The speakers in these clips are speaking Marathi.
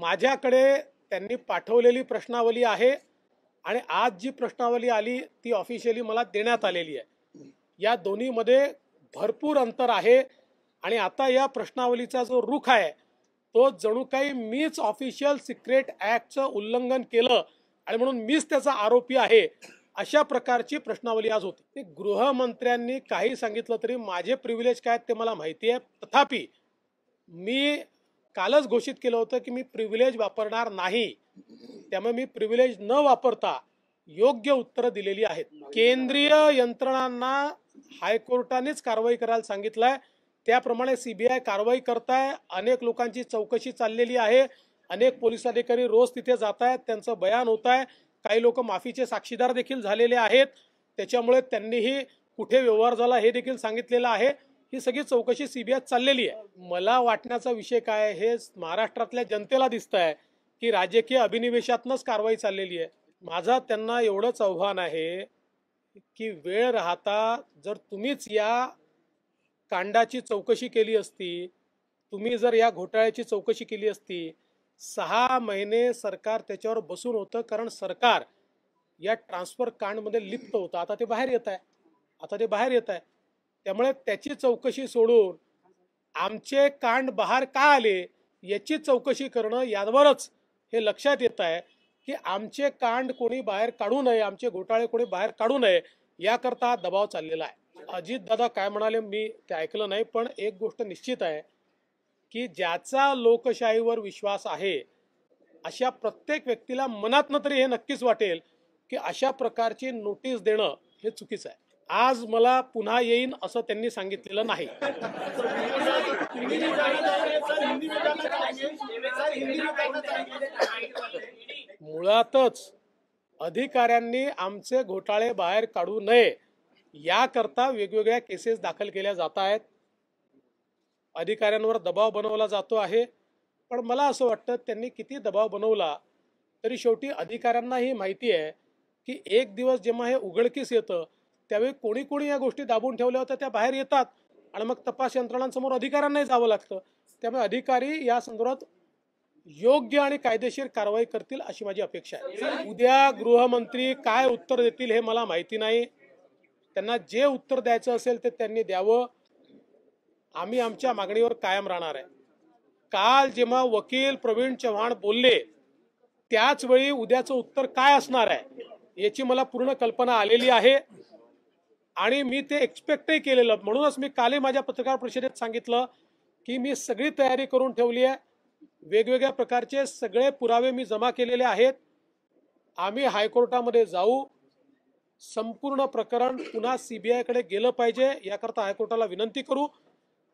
माझ्याकडे त्यांनी पाठवलेली प्रश्नावली आहे आणि आज जी प्रश्नावली आली ती ऑफिशियली मला देण्यात आलेली आहे या दोन्हीमध्ये भरपूर अंतर आहे आणि आता या प्रश्नावलीचा जो रुख आहे तो जणू काही मीच ऑफिशियल सिक्रेट ॲक्टचं उल्लंघन केलं आणि म्हणून मीच त्याचा आरोपी आहे अशा प्रकारची प्रश्नावली आज होती ते गृहमंत्र्यांनी काही सांगितलं तरी माझे प्रिव्हिलेज काय ते मला माहिती आहे तथापि मी कालच घोषित केलं होतं की मी प्रिव्हिलेज वापरणार नाही त्यामुळे मी प्रिव्हिलेज न वापरता योग्य उत्तरं दिलेली आहेत केंद्रीय यंत्रणांना हायकोर्टानेच कारवाई करायला सांगितलंय त्याप्रमाणे सीबीआय कारवाई करताय अनेक लोकांची चौकशी चाललेली आहे अनेक पोलीस अधिकारी रोज तिथे जात आहेत त्यांचं बयान होत आहे काही लोक माफीचे साक्षीदार देखील झालेले आहेत त्याच्यामुळे त्यांनीही कुठे व्यवहार झाला हे देखील सांगितलेलं आहे ही सगळी चौकशी सीबीआय चाललेली आहे मला वाटण्याचा विषय काय हे महाराष्ट्रातल्या जनतेला दिसत आहे की राजकीय अभिनिवेशातनच कारवाई चाललेली आहे माझा त्यांना एवढंच आव्हान आहे की वेळ राहता जर तुम्हीच या कांडाची चौकशी केली असती तुम्ही जर या घोटाळ्याची चौकशी केली असती सहा महिने सरकार त्याच्यावर बसून होतं कारण सरकार या ट्रान्सफर कांडमध्ये लिप्त होतं आता ते बाहेर येत आहे आता ते बाहेर येत आहे त्यामुळे त्याची चौकशी सोडून आमचे कांड बहार का आले याची चौकशी करणं यावरच हे लक्षात येत आहे की आमचे कांड कोणी बाहेर काढू नये आमचे घोटाळे कोणी बाहेर काढू नये याकरता दबाव चाललेला आहे अजित दादा काय म्हणाले मी ते ऐकलं नाही पण एक गोष्ट निश्चित आहे की ज्याचा लोकशाहीवर विश्वास आहे अशा प्रत्येक व्यक्तीला मनातनं तरी हे नक्कीच वाटेल की अशा प्रकारची नोटीस देणं हे चुकीचं आहे आज मला पुन्हा येईन असं त्यांनी सांगितलेलं नाही मुळातच अधिकाऱ्यांनी आमचे घोटाळे बाहेर काढू नये याकरता वेगवेगळ्या केसेस दाखल केल्या जात आहेत अधिकाऱ्यांवर दबाव बनवला जातो आहे पण मला असं वाटतं त्यांनी किती दबाव बनवला तरी शेवटी अधिकाऱ्यांना ही माहिती आहे की एक दिवस जेव्हा हे उघडकीस येतं त्यावेळी कोणी कोणी या गोष्टी दाबून ठेवल्या होत्या त्या बाहेर येतात आणि मग तपास यंत्रणांसमोर अधिकाऱ्यांनाही जावं लागतं त्यामुळे अधिकारी या संदर्भात योग्य आणि कायदेशीर कारवाई करतील अशी माझी अपेक्षा आहे उद्या गृहमंत्री काय उत्तर देतील हे मला माहिती नाही त्यांना जे उत्तर द्यायचं असेल ते त्यांनी द्यावं आम्ही आमच्या मागणीवर कायम राहणार आहे काल जेव्हा वकील प्रवीण चव्हाण बोलले त्याचवेळी उद्याचं उत्तर काय असणार आहे याची मला पूर्ण कल्पना आलेली आहे आणि मी ते एक्सपेक्टही केलेलं म्हणूनच मी कालही माझ्या पत्रकार परिषदेत सांगितलं की मी सगळी तयारी करून ठेवली आहे वेगवेगळ्या प्रकारचे सगळे पुरावे मी जमा केलेले आहेत आम्ही हायकोर्टामध्ये जाऊ संपूर्ण प्रकरण पुन्हा सीबीआयकडे गेलं पाहिजे याकरता हायकोर्टाला विनंती करू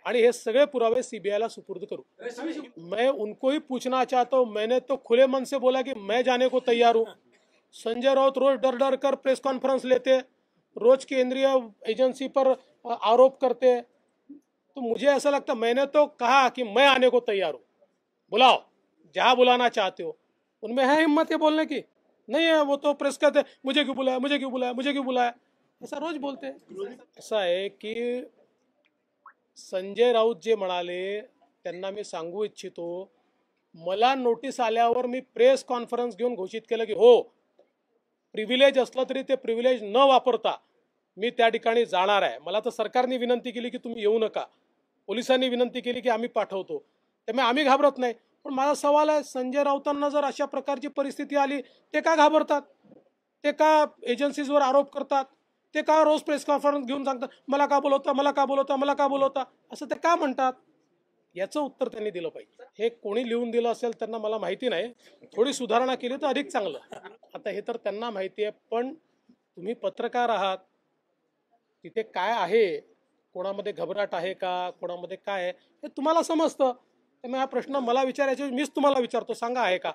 आणि हे सगळे पुरावे सीबीआयला सुपूर्द करू मैं उनकोही ही पूछना चाहता हूँ मैंने तो खुले मन से बोला की मैं जाने को तयार हूं संजय राऊत रोज डर डर कर प्रेस कॉन्फरन्स लेते रोज केंद्रीय एजेंसी पर आरोप करते हैं तो मुझे ऐसा लगता मैंने तो कहा कि मैं आने को तैयार हूँ बुलाओ जहाँ बुलाना चाहते हो उनमें है हिम्मत है बोलने की नहीं है वो तो प्रेस कहते मुझे क्यों बुलाया मुझे क्यों बुलाया मुझे क्यों बुलाया ऐसा रोज बोलते हैं ऐसा है कि संजय राउत जे मनाले त्यांना मी सांगू इच्छितो मला नोटिस आयावर मी प्रेस कॉन्फरन्स घेन घोषित के की हो प्रिव्हिलेज असलं तरी ते प्रिव्हिलेज न वापरता मी त्या ठिकाणी जाणार आहे मला तर सरकारने विनंती केली की तुम्ही येऊ नका पोलिसांनी विनंती केली की आम्ही पाठवतो त्यामुळे आम्ही घाबरत नाही पण माझा सवाल आहे संजय राऊतांना जर अशा प्रकारची परिस्थिती आली ते का घाबरतात ते का एजन्सीजवर आरोप करतात ते का रोज प्रेस कॉन्फरन्स घेऊन सांगतात मला का बोलवता मला का बोलवता मला का बोलवता असं ते का म्हणतात याचं उत्तर त्यांनी दिलं पाहिजे हे कोणी लिहून दिलं असेल त्यांना मला माहिती नाही थोडी सुधारणा केली तर अधिक चांगलं आता हे तर त्यांना माहिती आहे पण तुम्ही पत्रकार आहात तिथे काय आहे कोणामध्ये घबराट आहे का कोणामध्ये काय आहे हे तुम्हाला समजतं त्यामुळे हा प्रश्न मला विचारायचे मीच तुम्हाला विचारतो सांगा आहे का